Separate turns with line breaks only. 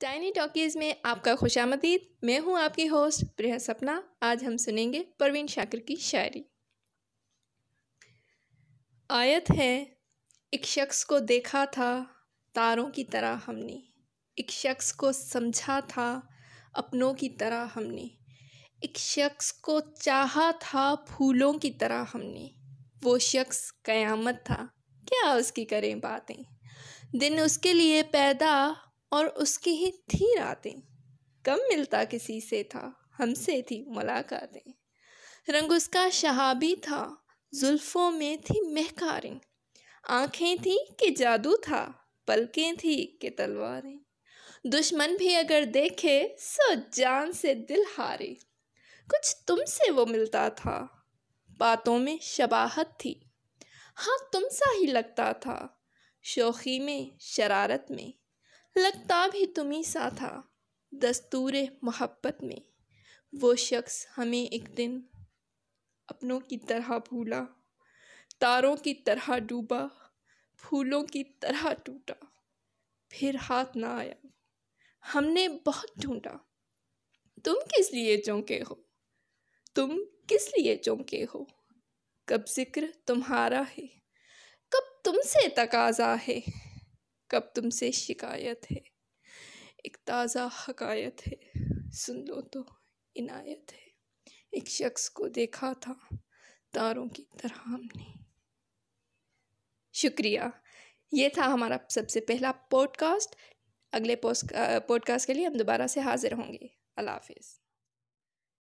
tiny talkies में आपका खुशामदीद मैं हूँ आपकी होस्ट प्रिय सपना आज हम सुनेंगे परवीन शाकर की शायरी आयत है एक शख्स को देखा था तारों की तरह हमने एक शख्स को समझा था अपनों की तरह हमने एक शख्स को चाहा था फूलों की तरह हमने वो शख्स कयामत था क्या उसकी करें बातें दिन उसके लिए पैदा और उसकी ही थी रातें कम मिलता किसी से था हमसे थी मुलाकातें रंग उसका शहाबी था जुल्फ़ों में थी महकारें आंखें थी कि जादू था पलकें थी कि तलवारें दुश्मन भी अगर देखे सो जान से दिल हारे कुछ तुमसे वो मिलता था बातों में शबाहत थी हाँ तुमसा ही लगता था शोखी में शरारत में लगता भी तुम्ही सा था दस्तूर मोहब्बत में वो शख्स हमें एक दिन अपनों की तरह भूला तारों की तरह डूबा फूलों की तरह टूटा फिर हाथ ना आया हमने बहुत ढूंढा तुम किस लिए चौंके हो तुम किस लिए चौंके हो कब जिक्र तुम्हारा है कब तुमसे तकाजा है कब तुमसे शिकायत है एक ताज़ा हकायत है सुन लो तो इनायत है एक शख्स को देखा था तारों की तरह हमने शुक्रिया ये था हमारा सबसे पहला पॉडकास्ट अगले पॉडकास्ट के लिए हम दोबारा से हाजिर होंगे अल्लाह हाफिज़